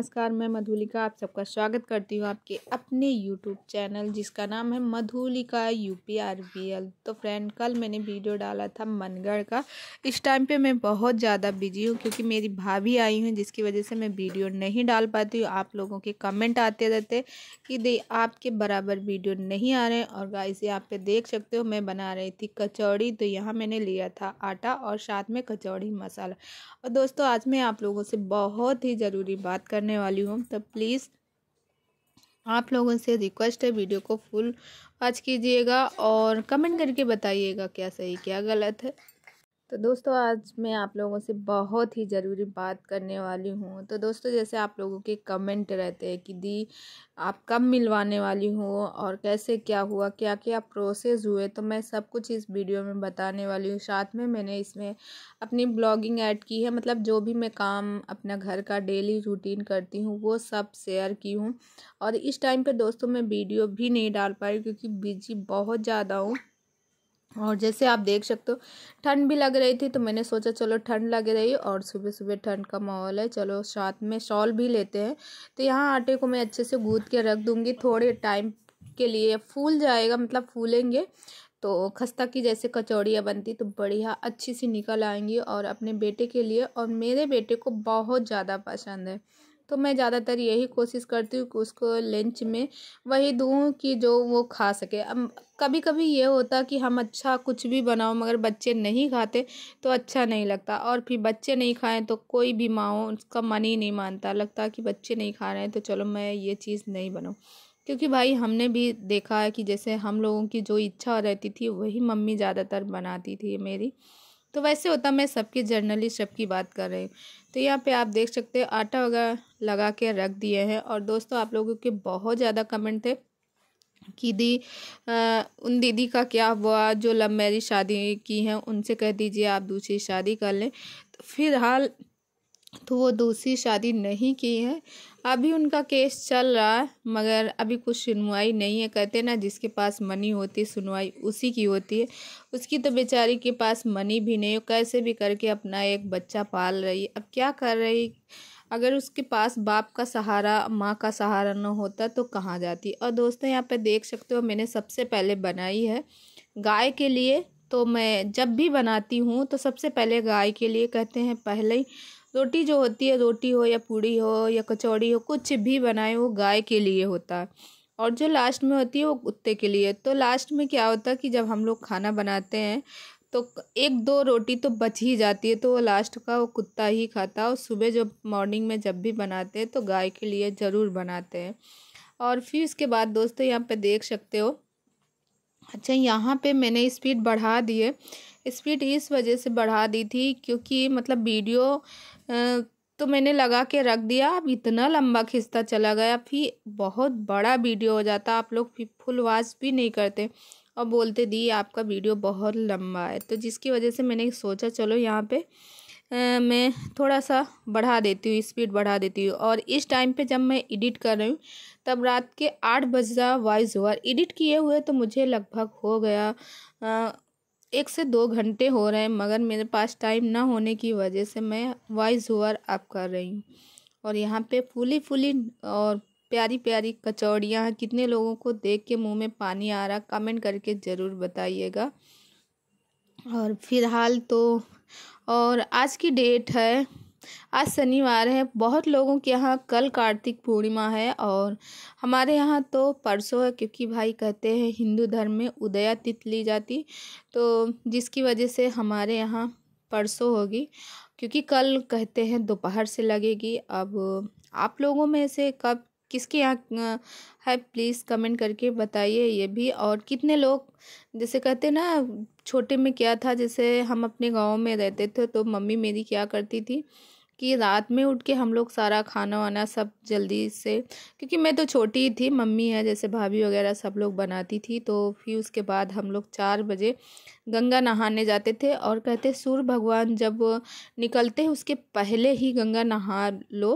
नमस्कार मैं मधुलिका आप सबका स्वागत करती हूँ आपके अपने यूट्यूब चैनल जिसका नाम है Madhulika U P R B L तो फ्रेंड कल मैंने वीडियो डाला था मनगढ़ का इस टाइम पे मैं बहुत ज़्यादा बिजी हूँ क्योंकि मेरी भाभी आई हुई जिसकी वजह से मैं वीडियो नहीं डाल पाती हूँ आप लोगों के कमेंट आते रहते कि दे आपके बराबर वीडियो नहीं आ रहे और इसे आप पे देख सकते हो मैं बना रही थी कचौड़ी तो यहाँ मैंने लिया था आटा और साथ में कचौड़ी मसाला और दोस्तों आज मैं आप लोगों से बहुत ही ज़रूरी बात करने करने वाली हूँ तो प्लीज़ आप लोगों से रिक्वेस्ट है वीडियो को फुल वॉच कीजिएगा और कमेंट करके बताइएगा क्या सही क्या गलत है तो दोस्तों आज मैं आप लोगों से बहुत ही ज़रूरी बात करने वाली हूँ तो दोस्तों जैसे आप लोगों के कमेंट रहते हैं कि दी आप कब मिलवाने वाली हो और कैसे क्या हुआ क्या क्या प्रोसेस हुए तो मैं सब कुछ इस वीडियो में बताने वाली हूँ साथ में मैंने इसमें अपनी ब्लॉगिंग ऐड की है मतलब जो भी मैं काम अपना घर का डेली रूटीन करती हूँ वो सब शेयर की हूँ और इस टाइम पर दोस्तों मैं वीडियो भी नहीं डाल पाई क्योंकि बिजी बहुत ज़्यादा हूँ और जैसे आप देख सकते हो ठंड भी लग रही थी तो मैंने सोचा चलो ठंड लग रही और सुबह सुबह ठंड का माहौल है चलो साथ में शॉल भी लेते हैं तो यहाँ आटे को मैं अच्छे से गूँद के रख दूँगी थोड़े टाइम के लिए फूल जाएगा मतलब फूलेंगे तो खस्ता की जैसे कचौड़ियाँ बनती तो बढ़िया अच्छी सी निकल आएंगी और अपने बेटे के लिए और मेरे बेटे को बहुत ज़्यादा पसंद है तो मैं ज़्यादातर यही कोशिश करती हूँ कि उसको लंच में वही दूँ कि जो वो खा सके अब कभी कभी ये होता कि हम अच्छा कुछ भी बनाओ मगर बच्चे नहीं खाते तो अच्छा नहीं लगता और फिर बच्चे नहीं खाएं तो कोई भी माँ हो उसका मन ही नहीं मानता लगता कि बच्चे नहीं खा रहे हैं तो चलो मैं ये चीज़ नहीं बनाऊँ क्योंकि भाई हमने भी देखा है कि जैसे हम लोगों की जो इच्छा रहती थी वही मम्मी ज़्यादातर बनाती थी मेरी तो वैसे होता मैं सबके जर्नलिस्ट सबकी बात कर रही हूँ तो यहाँ पे आप देख सकते हैं आटा वगैरह लगा के रख दिए हैं और दोस्तों आप लोगों के बहुत ज़्यादा कमेंट थे कि दी आ, उन दीदी का क्या हुआ जो लव मैरिज शादी की हैं उनसे कह दीजिए आप दूसरी शादी कर लें तो फिलहाल तो वो दूसरी शादी नहीं की है अभी उनका केस चल रहा है मगर अभी कुछ सुनवाई नहीं है कहते ना जिसके पास मनी होती सुनवाई उसी की होती है उसकी तो बेचारी के पास मनी भी नहीं हो कैसे भी करके अपना एक बच्चा पाल रही है अब क्या कर रही अगर उसके पास बाप का सहारा माँ का सहारा ना होता तो कहाँ जाती और दोस्तों यहाँ पर देख सकते हो मैंने सबसे पहले बनाई है गाय के लिए तो मैं जब भी बनाती हूँ तो सबसे पहले गाय के लिए कहते हैं पहले ही रोटी जो होती है रोटी हो या पूड़ी हो या कचौड़ी हो कुछ भी बनाए वो गाय के लिए होता है और जो लास्ट में होती है वो कुत्ते के लिए तो लास्ट में क्या होता है कि जब हम लोग खाना बनाते हैं तो एक दो रोटी तो बच ही जाती है तो वो लास्ट का वो कुत्ता ही खाता है और सुबह जो मॉर्निंग में जब भी बनाते हैं तो गाय के लिए ज़रूर बनाते हैं और फिर उसके बाद दोस्तों यहाँ पे देख सकते हो अच्छा यहाँ पे मैंने स्पीड बढ़ा दी है स्पीड इस वजह से बढ़ा दी थी क्योंकि मतलब वीडियो तो मैंने लगा के रख दिया अब इतना लंबा खिंचता चला गया फिर बहुत बड़ा वीडियो हो जाता आप लोग फिर फुल वाच भी नहीं करते और बोलते दी आपका वीडियो बहुत लंबा है तो जिसकी वजह से मैंने सोचा चलो यहाँ पे आ, मैं थोड़ा सा बढ़ा देती हूँ स्पीड बढ़ा देती हूँ और इस टाइम पे जब मैं एडिट कर रही हूँ तब रात के आठ बजा वॉइस ओवर एडिट किए हुए तो मुझे लगभग हो गया आ, एक से दो घंटे हो रहे हैं मगर मेरे पास टाइम ना होने की वजह से मैं वॉइस ओवर आप कर रही हूँ और यहाँ पे फूली फूली और प्यारी प्यारी कचौड़ियाँ कितने लोगों को देख के मुंह में पानी आ रहा कमेंट करके ज़रूर बताइएगा और फिलहाल तो और आज की डेट है आज शनिवार है बहुत लोगों के यहाँ कल कार्तिक पूर्णिमा है और हमारे यहाँ तो परसों है क्योंकि भाई कहते हैं हिंदू धर्म में उदया तिथि ली जाती तो जिसकी वजह से हमारे यहाँ परसों होगी क्योंकि कल कहते हैं दोपहर से लगेगी अब आप लोगों में से कब किसके यहाँ है प्लीज़ कमेंट करके बताइए ये भी और कितने लोग जैसे कहते ना छोटे में क्या था जैसे हम अपने गांव में रहते थे तो मम्मी मेरी क्या करती थी कि रात में उठ के हम लोग सारा खाना वाना सब जल्दी से क्योंकि मैं तो छोटी ही थी मम्मी है जैसे भाभी वगैरह सब लोग बनाती थी तो फिर उसके बाद हम लोग चार बजे गंगा नहाने जाते थे और कहते सूर्य भगवान जब निकलते हैं उसके पहले ही गंगा नहा लो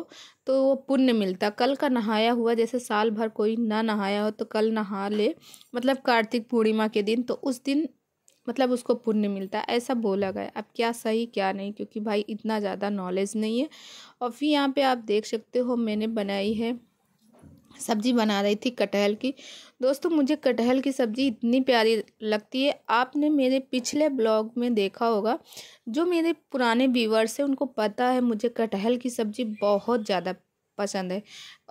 तो वो पुण्य मिलता कल का नहाया हुआ जैसे साल भर कोई ना नहाया हो तो कल नहा ले मतलब कार्तिक पूर्णिमा के दिन तो उस दिन मतलब उसको पुण्य मिलता है ऐसा बोला गया अब क्या सही क्या नहीं क्योंकि भाई इतना ज़्यादा नॉलेज नहीं है और फिर यहाँ पे आप देख सकते हो मैंने बनाई है सब्जी बना रही थी कटहल की दोस्तों मुझे कटहल की सब्ज़ी इतनी प्यारी लगती है आपने मेरे पिछले ब्लॉग में देखा होगा जो मेरे पुराने व्यूवर्स हैं उनको पता है मुझे कटहल की सब्ज़ी बहुत ज़्यादा पसंद है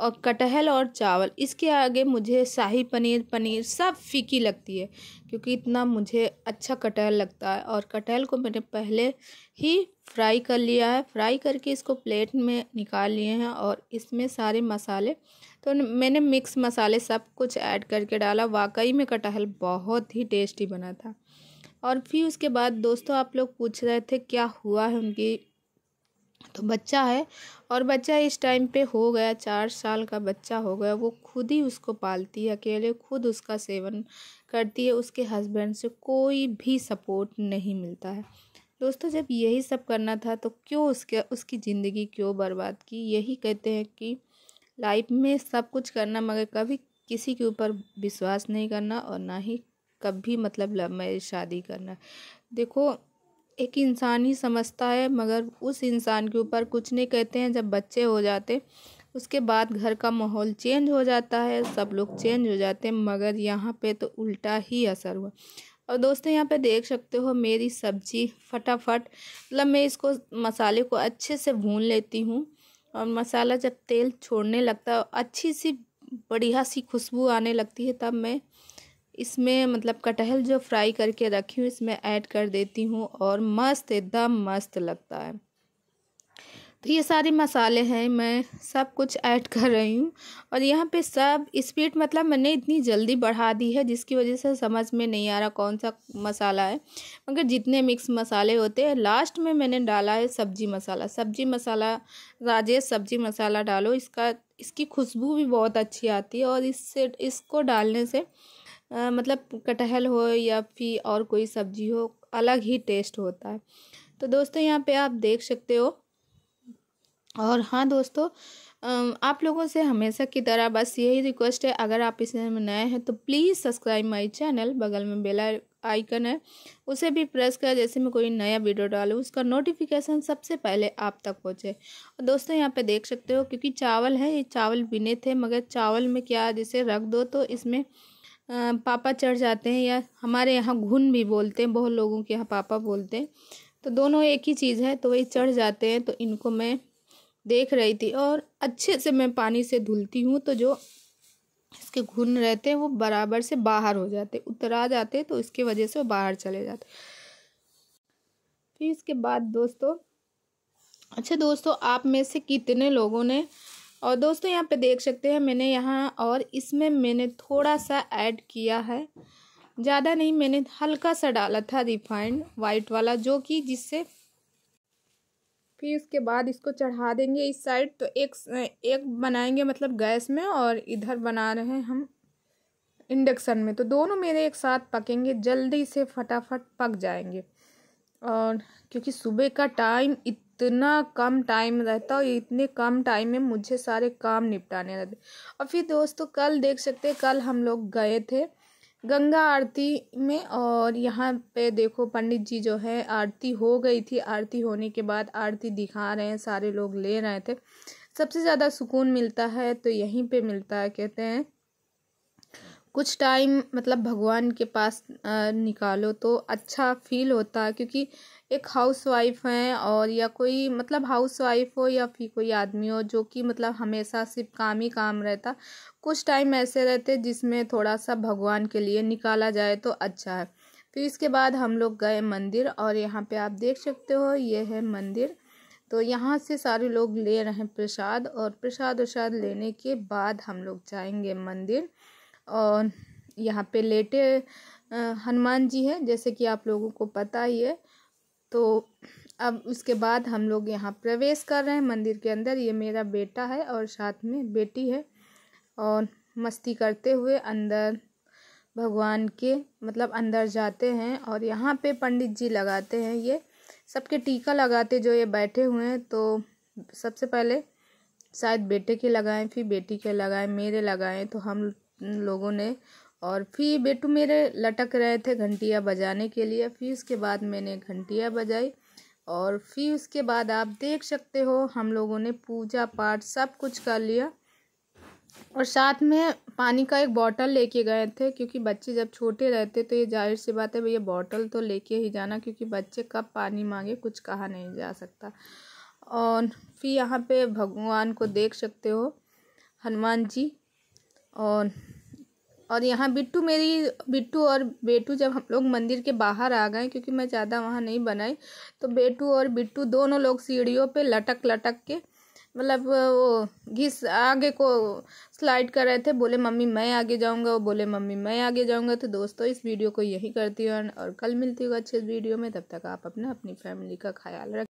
और कटहल और चावल इसके आगे मुझे शाही पनीर पनीर सब फीकी लगती है क्योंकि इतना मुझे अच्छा कटहल लगता है और कटहल को मैंने पहले ही फ्राई कर लिया है फ्राई करके इसको प्लेट में निकाल लिए हैं और इसमें सारे मसाले तो मैंने मिक्स मसाले सब कुछ ऐड करके डाला वाकई में कटहल बहुत ही टेस्टी बना था और फिर उसके बाद दोस्तों आप लोग पूछ रहे थे क्या हुआ है उनकी तो बच्चा है और बच्चा इस टाइम पे हो गया चार साल का बच्चा हो गया वो खुद ही उसको पालती है अकेले खुद उसका सेवन करती है उसके हस्बैंड से कोई भी सपोर्ट नहीं मिलता है दोस्तों जब यही सब करना था तो क्यों उसके उसकी ज़िंदगी क्यों बर्बाद की यही कहते हैं कि लाइफ में सब कुछ करना मगर कभी किसी के ऊपर विश्वास नहीं करना और ना ही कभी मतलब लव मैरिज शादी करना देखो एक इंसान ही समझता है मगर उस इंसान के ऊपर कुछ नहीं कहते हैं जब बच्चे हो जाते उसके बाद घर का माहौल चेंज हो जाता है सब लोग चेंज हो जाते हैं मगर यहाँ पे तो उल्टा ही असर हुआ और दोस्तों यहाँ पे देख सकते हो मेरी सब्ज़ी फटाफट मतलब मैं इसको मसाले को अच्छे से भून लेती हूँ और मसाला जब तेल छोड़ने लगता है अच्छी सी बढ़िया सी खुशबू आने लगती है तब मैं इसमें मतलब कटहल जो फ्राई करके रखी हूँ इसमें ऐड कर देती हूँ और मस्त एकदम मस्त लगता है तो ये सारे मसाले हैं मैं सब कुछ ऐड कर रही हूँ और यहाँ पे सब स्पीड मतलब मैंने इतनी जल्दी बढ़ा दी है जिसकी वजह से समझ में नहीं आ रहा कौन सा मसाला है मगर जितने मिक्स मसाले होते हैं लास्ट में मैंने डाला है सब्जी मसाला सब्जी मसाला राजेश सब्जी मसाला डालो इसका इसकी खुशबू भी बहुत अच्छी आती है और इससे इसको डालने से आ, मतलब कटहल हो या फिर और कोई सब्जी हो अलग ही टेस्ट होता है तो दोस्तों यहाँ पे आप देख सकते हो और हाँ दोस्तों आप लोगों से हमेशा की तरह बस यही रिक्वेस्ट है अगर आप इस चैनल में नए हैं तो प्लीज़ सब्सक्राइब माई चैनल बगल में बेल आइकन है उसे भी प्रेस कर जैसे मैं कोई नया वीडियो डालूँ उसका नोटिफिकेशन सबसे पहले आप तक पहुँचे और दोस्तों यहाँ पे देख सकते हो क्योंकि चावल है ये चावल बिने थे मगर चावल में क्या जैसे रख दो तो इसमें पापा चढ़ जाते हैं या हमारे यहाँ घुन भी बोलते हैं बहुत लोगों के यहाँ पापा बोलते हैं तो दोनों एक ही चीज़ है तो वही चढ़ जाते हैं तो इनको मैं देख रही थी और अच्छे से मैं पानी से धुलती हूँ तो जो इसके घुन रहते हैं वो बराबर से बाहर हो जाते उतरा जाते तो इसके वजह से वो बाहर चले जाते फिर इसके बाद दोस्तों अच्छा दोस्तों आप में से कितने लोगों ने और दोस्तों यहाँ पे देख सकते हैं मैंने यहाँ और इसमें मैंने थोड़ा सा ऐड किया है ज़्यादा नहीं मैंने हल्का सा डाला था रिफाइंड वाइट वाला जो कि जिससे फिर उसके बाद इसको चढ़ा देंगे इस साइड तो एक एक बनाएंगे मतलब गैस में और इधर बना रहे हैं हम इंडक्शन में तो दोनों मेरे एक साथ पकेंगे जल्दी से फटाफट पक जाएंगे और क्योंकि सुबह का टाइम इत इतना कम टाइम रहता और इतने कम टाइम में मुझे सारे काम निपटाने रहते और फिर दोस्तों तो कल देख सकते हैं कल हम लोग गए थे गंगा आरती में और यहाँ पे देखो पंडित जी जो है आरती हो गई थी आरती होने के बाद आरती दिखा रहे हैं सारे लोग ले रहे थे सबसे ज़्यादा सुकून मिलता है तो यहीं पे मिलता है कहते हैं कुछ टाइम मतलब भगवान के पास निकालो तो अच्छा फील होता है क्योंकि एक हाउस वाइफ हैं और या कोई मतलब हाउस वाइफ हो या फिर कोई आदमी हो जो कि मतलब हमेशा सिर्फ काम ही काम रहता कुछ टाइम ऐसे रहते जिसमें थोड़ा सा भगवान के लिए निकाला जाए तो अच्छा है फिर इसके बाद हम लोग गए मंदिर और यहाँ पे आप देख सकते हो ये है मंदिर तो यहाँ से सारे लोग ले रहे हैं प्रसाद और प्रसाद उसाद लेने के बाद हम लोग जाएंगे मंदिर और यहाँ पे लेटे हनुमान जी हैं जैसे कि आप लोगों को पता ही है तो अब उसके बाद हम लोग यहाँ प्रवेश कर रहे हैं मंदिर के अंदर ये मेरा बेटा है और साथ में बेटी है और मस्ती करते हुए अंदर भगवान के मतलब अंदर जाते हैं और यहाँ पे पंडित जी लगाते हैं ये सबके टीका लगाते जो ये बैठे हुए हैं तो सबसे पहले शायद बेटे के लगाएं फिर बेटी के लगाएं मेरे लगाएं तो हम लोगों ने और फिर बेटू मेरे लटक रहे थे घंटिया बजाने के लिए फिर उसके बाद मैंने घंटिया बजाई और फिर उसके बाद आप देख सकते हो हम लोगों ने पूजा पाठ सब कुछ कर लिया और साथ में पानी का एक बॉटल लेके गए थे क्योंकि बच्चे जब छोटे रहते तो ये जाहिर सी बात है भैया बॉटल तो लेके ही जाना क्योंकि बच्चे कब पानी मांगे कुछ कहा नहीं जा सकता और फिर यहाँ पे भगवान को देख सकते हो हनुमान जी और और यहाँ बिट्टू मेरी बिट्टू और बेटू जब हम लोग मंदिर के बाहर आ गए क्योंकि मैं ज़्यादा वहाँ नहीं बनाई तो बेटू और बिट्टू दोनों लोग सीढ़ियों पे लटक लटक के मतलब वो घिस आगे को स्लाइड कर रहे थे बोले मम्मी मैं आगे जाऊँगा वो बोले मम्मी मैं आगे जाऊँगा तो दोस्तों इस वीडियो को यही करती हूँ और कल मिलती हूँ अच्छे वीडियो में तब तक आप अपना अपनी फैमिली का ख्याल रख